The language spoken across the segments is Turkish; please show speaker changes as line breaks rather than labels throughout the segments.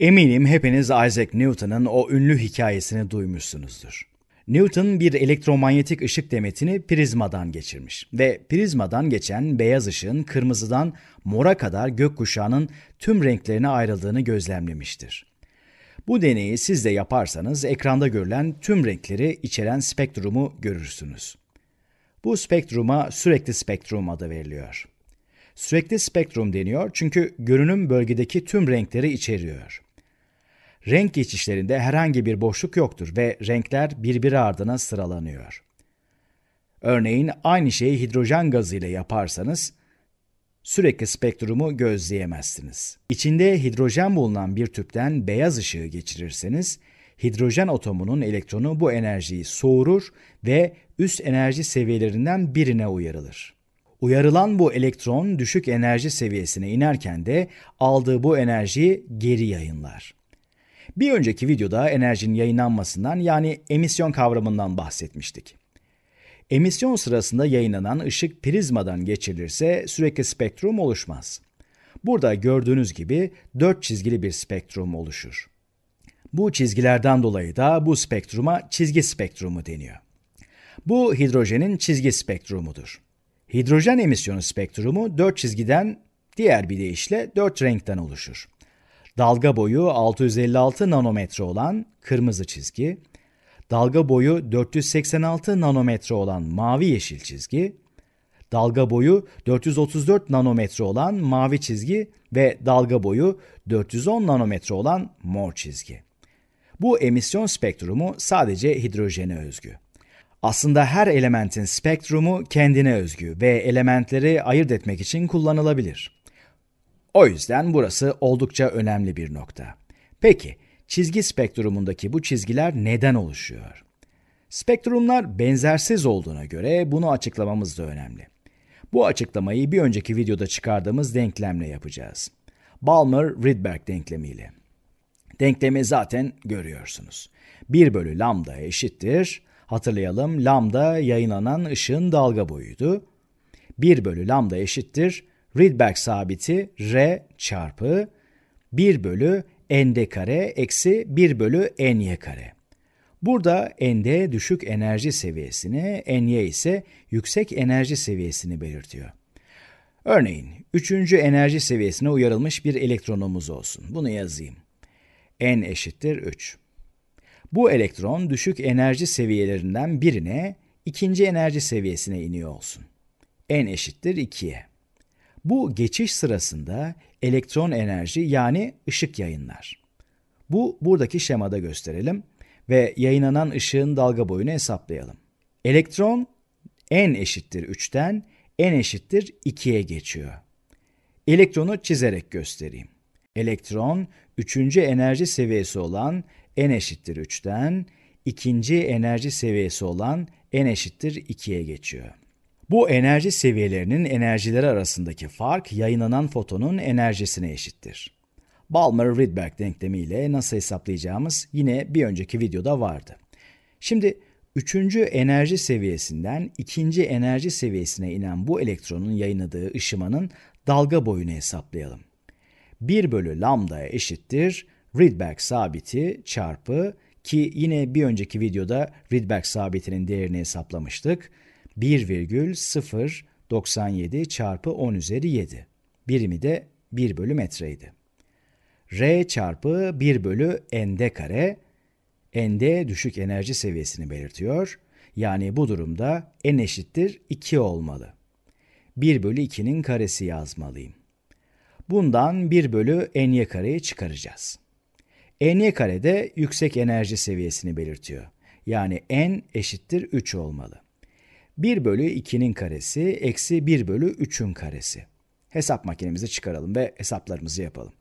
Eminim hepiniz Isaac Newton'ın o ünlü hikayesini duymuşsunuzdur. Newton bir elektromanyetik ışık demetini prizmadan geçirmiş ve prizmadan geçen beyaz ışığın kırmızıdan mora kadar gökkuşağının tüm renklerine ayrıldığını gözlemlemiştir. Bu deneyi siz de yaparsanız ekranda görülen tüm renkleri içeren spektrumu görürsünüz. Bu spektruma sürekli spektrum adı veriliyor. Sürekli spektrum deniyor çünkü görünüm bölgedeki tüm renkleri içeriyor. Renk geçişlerinde herhangi bir boşluk yoktur ve renkler birbiri ardına sıralanıyor. Örneğin aynı şeyi hidrojen gazı ile yaparsanız sürekli spektrumu gözleyemezsiniz. İçinde hidrojen bulunan bir tüpten beyaz ışığı geçirirseniz hidrojen atomunun elektronu bu enerjiyi soğurur ve üst enerji seviyelerinden birine uyarılır. Uyarılan bu elektron düşük enerji seviyesine inerken de aldığı bu enerjiyi geri yayınlar. Bir önceki videoda enerjinin yayınlanmasından yani emisyon kavramından bahsetmiştik. Emisyon sırasında yayınlanan ışık prizmadan geçirilirse sürekli spektrum oluşmaz. Burada gördüğünüz gibi dört çizgili bir spektrum oluşur. Bu çizgilerden dolayı da bu spektruma çizgi spektrumu deniyor. Bu hidrojenin çizgi spektrumudur. Hidrojen emisyonu spektrumu dört çizgiden, diğer bir deyişle dört renkten oluşur. Dalga boyu 656 nanometre olan kırmızı çizgi, dalga boyu 486 nanometre olan mavi yeşil çizgi, dalga boyu 434 nanometre olan mavi çizgi ve dalga boyu 410 nanometre olan mor çizgi. Bu emisyon spektrumu sadece hidrojene özgü. Aslında her elementin spektrumu kendine özgü ve elementleri ayırt etmek için kullanılabilir. O yüzden burası oldukça önemli bir nokta. Peki, çizgi spektrumundaki bu çizgiler neden oluşuyor? Spektrumlar benzersiz olduğuna göre bunu açıklamamız da önemli. Bu açıklamayı bir önceki videoda çıkardığımız denklemle yapacağız. Balmer-Rydberg denklemiyle. Denklemi zaten görüyorsunuz. 1 bölü lambda eşittir. Hatırlayalım lambda yayınlanan ışığın dalga boyuydu. 1 bölü lambda eşittir Rydberg sabiti R çarpı 1 bölü nd kare eksi 1 bölü ny kare. Burada nd düşük enerji seviyesini, ny ise yüksek enerji seviyesini belirtiyor. Örneğin üçüncü enerji seviyesine uyarılmış bir elektronumuz olsun. Bunu yazayım. n eşittir 3. Bu elektron düşük enerji seviyelerinden birine ikinci enerji seviyesine iniyor olsun. n eşittir 2'ye. Bu geçiş sırasında elektron enerji yani ışık yayınlar. Bu buradaki şemada gösterelim ve yayınlanan ışığın dalga boyunu hesaplayalım. Elektron n eşittir 3'ten n eşittir 2'ye geçiyor. Elektronu çizerek göstereyim. Elektron 3. enerji seviyesi olan n eşittir 3'ten ikinci enerji seviyesi olan n eşittir 2'ye geçiyor. Bu enerji seviyelerinin enerjileri arasındaki fark yayınlanan fotonun enerjisine eşittir. Balmer-Rydberg denklemi ile nasıl hesaplayacağımız yine bir önceki videoda vardı. Şimdi üçüncü enerji seviyesinden ikinci enerji seviyesine inen bu elektronun yayınladığı ışımanın dalga boyunu hesaplayalım. 1 bölü lambda eşittir Rydberg sabiti çarpı ki yine bir önceki videoda Rydberg sabitinin değerini hesaplamıştık. 1,097 çarpı 10 üzeri 7. Birimi de 1 bölü metreydi. R çarpı 1 bölü nd kare, nd düşük enerji seviyesini belirtiyor. Yani bu durumda n eşittir 2 olmalı. 1 bölü 2'nin karesi yazmalıyım. Bundan 1 bölü ny kareyi çıkaracağız. ny kare de yüksek enerji seviyesini belirtiyor. Yani n eşittir 3 olmalı. 1 bölü 2'nin karesi eksi 1 bölü 3'ün karesi. Hesap makinemizi çıkaralım ve hesaplarımızı yapalım.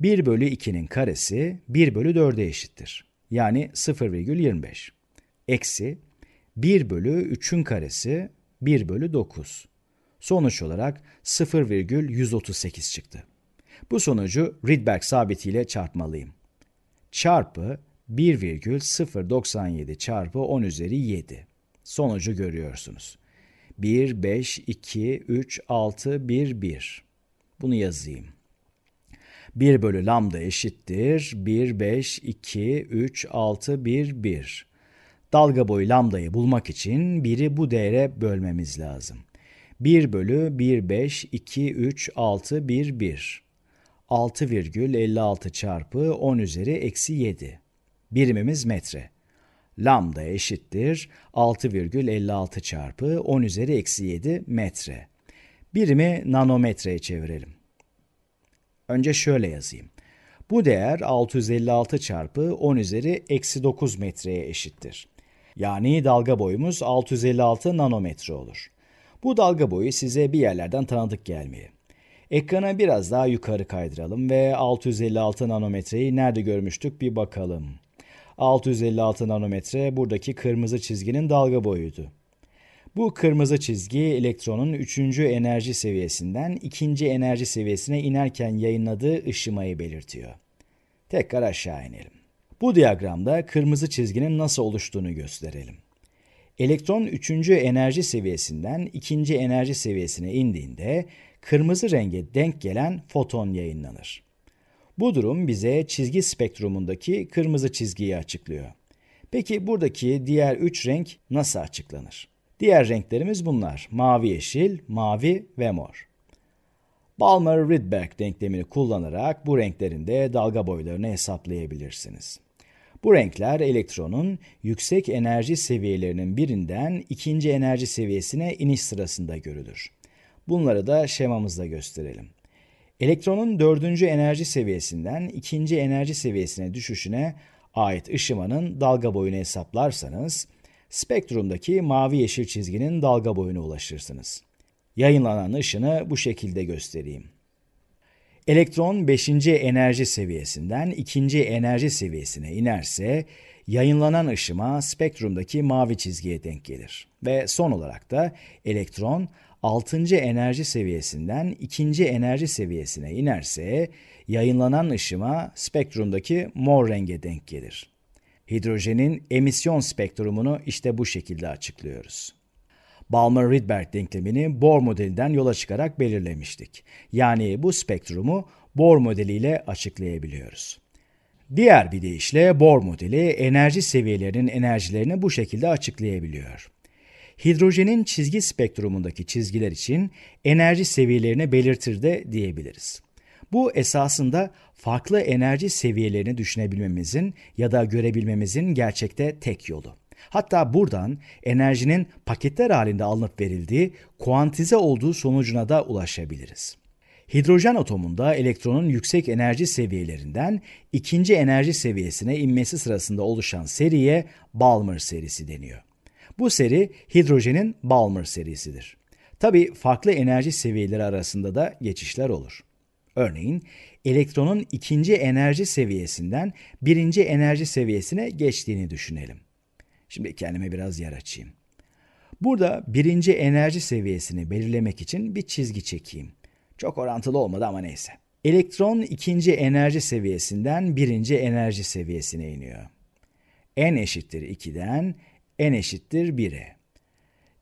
1 bölü 2'nin karesi 1 bölü 4'e eşittir. Yani 0,25. Eksi 1 bölü 3'ün karesi 1 bölü 9. Sonuç olarak 0,138 çıktı. Bu sonucu Rydberg sabitiyle çarpmalıyım. Çarpı 1,097 çarpı 10 üzeri 7 sonucu görüyorsunuz. 1, 5, 2, 3, 6, 1, 1. Bunu yazayım. 1 bölü lambda eşittir. 1, 5, 2, 3, 6, 1, 1. Dalga boyu lambdayı bulmak için 1'i bu değere bölmemiz lazım. 1 bölü 1, 5, 2, 3, 6, 1, 1. 6,56 çarpı 10 üzeri eksi 7. Birimimiz metre lambda eşittir 6,56 çarpı 10 üzeri eksi 7 metre. Birimi nanometreye çevirelim. Önce şöyle yazayım. Bu değer 656 çarpı 10 üzeri eksi 9 metreye eşittir. Yani dalga boyumuz 656 nanometre olur. Bu dalga boyu size bir yerlerden tanıdık gelmeye. Ekrana biraz daha yukarı kaydıralım ve 656 nanometreyi nerede görmüştük bir bakalım. 656 nanometre buradaki kırmızı çizginin dalga boyuydu. Bu kırmızı çizgi elektronun 3. enerji seviyesinden 2. enerji seviyesine inerken yayınladığı ışımayı belirtiyor. Tekrar aşağı inelim. Bu diyagramda kırmızı çizginin nasıl oluştuğunu gösterelim. Elektron 3. enerji seviyesinden 2. enerji seviyesine indiğinde kırmızı renge denk gelen foton yayınlanır. Bu durum bize çizgi spektrumundaki kırmızı çizgiyi açıklıyor. Peki buradaki diğer 3 renk nasıl açıklanır? Diğer renklerimiz bunlar. Mavi yeşil, mavi ve mor. Balmer-Rydberg denklemini kullanarak bu renklerin de dalga boylarını hesaplayabilirsiniz. Bu renkler elektronun yüksek enerji seviyelerinin birinden ikinci enerji seviyesine iniş sırasında görülür. Bunları da şemamızda gösterelim. Elektronun dördüncü enerji seviyesinden ikinci enerji seviyesine düşüşüne ait ışımanın dalga boyunu hesaplarsanız, spektrumdaki mavi-yeşil çizginin dalga boyuna ulaşırsınız. Yayınlanan ışını bu şekilde göstereyim. Elektron 5. enerji seviyesinden 2. enerji seviyesine inerse yayınlanan ışıma spektrumdaki mavi çizgiye denk gelir. Ve son olarak da elektron 6. enerji seviyesinden 2. enerji seviyesine inerse yayınlanan ışıma spektrumdaki mor renge denk gelir. Hidrojenin emisyon spektrumunu işte bu şekilde açıklıyoruz. Balmer-Rydberg denklemini Bohr modelinden yola çıkarak belirlemiştik. Yani bu spektrumu Bohr modeliyle açıklayabiliyoruz. Diğer bir deyişle Bohr modeli enerji seviyelerinin enerjilerini bu şekilde açıklayabiliyor hidrojenin çizgi spektrumundaki çizgiler için enerji seviyelerini belirtir de diyebiliriz. Bu esasında farklı enerji seviyelerini düşünebilmemizin ya da görebilmemizin gerçekte tek yolu. Hatta buradan enerjinin paketler halinde alınıp verildiği, kuantize olduğu sonucuna da ulaşabiliriz. Hidrojen atomunda elektronun yüksek enerji seviyelerinden ikinci enerji seviyesine inmesi sırasında oluşan seriye Balmer serisi deniyor. Bu seri hidrojenin Balmer serisidir. Tabi farklı enerji seviyeleri arasında da geçişler olur. Örneğin elektronun ikinci enerji seviyesinden birinci enerji seviyesine geçtiğini düşünelim. Şimdi kendime biraz yer açayım. Burada birinci enerji seviyesini belirlemek için bir çizgi çekeyim. Çok orantılı olmadı ama neyse. Elektron ikinci enerji seviyesinden birinci enerji seviyesine iniyor. N eşittir 2'den n eşittir 1'e.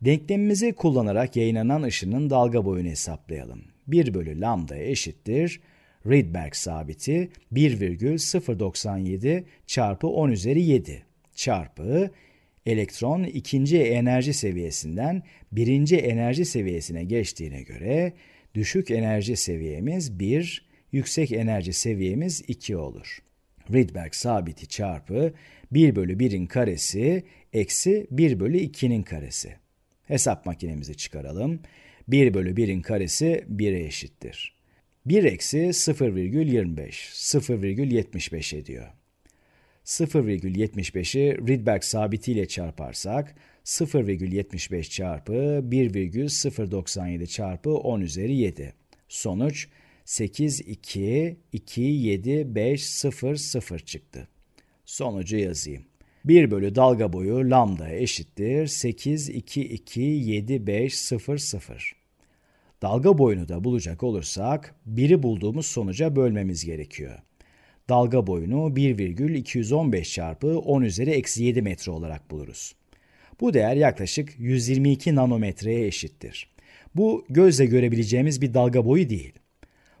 Denklemimizi kullanarak yayınlanan ışının dalga boyunu hesaplayalım. 1 bölü lambda eşittir Rydberg sabiti 1,097 çarpı 10 üzeri 7 çarpı elektron ikinci enerji seviyesinden birinci enerji seviyesine geçtiğine göre düşük enerji seviyemiz 1, yüksek enerji seviyemiz 2 olur. Rydberg sabiti çarpı 1 bölü 1'in karesi eksi 1 bölü 2'nin karesi. Hesap makinemizi çıkaralım. 1 bölü 1'in karesi 1'e eşittir. 1 eksi 0,25, 0,75 ediyor. 0,75'i Rydberg sabitiyle çarparsak 0,75 çarpı 1,097 çarpı 10 üzeri 7. Sonuç 8, 2, 2, 7, 5, 0, 0 çıktı. Sonucu yazayım. 1 bölü dalga boyu lambda eşittir 8.227500. Dalga boyunu da bulacak olursak 1'i bulduğumuz sonuca bölmemiz gerekiyor. Dalga boyunu 1,215 çarpı 10 üzeri eksi 7 metre olarak buluruz. Bu değer yaklaşık 122 nanometreye eşittir. Bu gözle görebileceğimiz bir dalga boyu değil.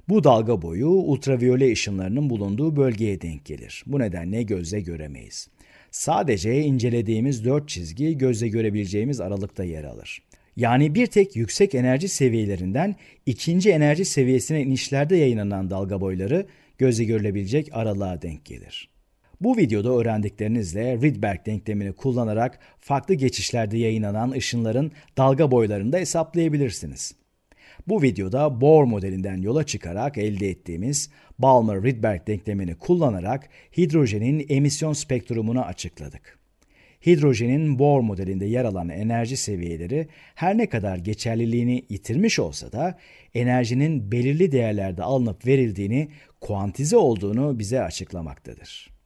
Bu dalga boyu ultraviyole ışınlarının bulunduğu bölgeye denk gelir. Bu nedenle gözle göremeyiz. Sadece incelediğimiz dört çizgi gözle görebileceğimiz aralıkta yer alır. Yani bir tek yüksek enerji seviyelerinden ikinci enerji seviyesine inişlerde yayınlanan dalga boyları gözle görülebilecek aralığa denk gelir. Bu videoda öğrendiklerinizle Rydberg denklemini kullanarak farklı geçişlerde yayınlanan ışınların dalga boylarını da hesaplayabilirsiniz. Bu videoda Bohr modelinden yola çıkarak elde ettiğimiz Balmer-Rydberg denklemini kullanarak hidrojenin emisyon spektrumunu açıkladık. Hidrojenin Bohr modelinde yer alan enerji seviyeleri her ne kadar geçerliliğini yitirmiş olsa da enerjinin belirli değerlerde alınıp verildiğini, kuantize olduğunu bize açıklamaktadır.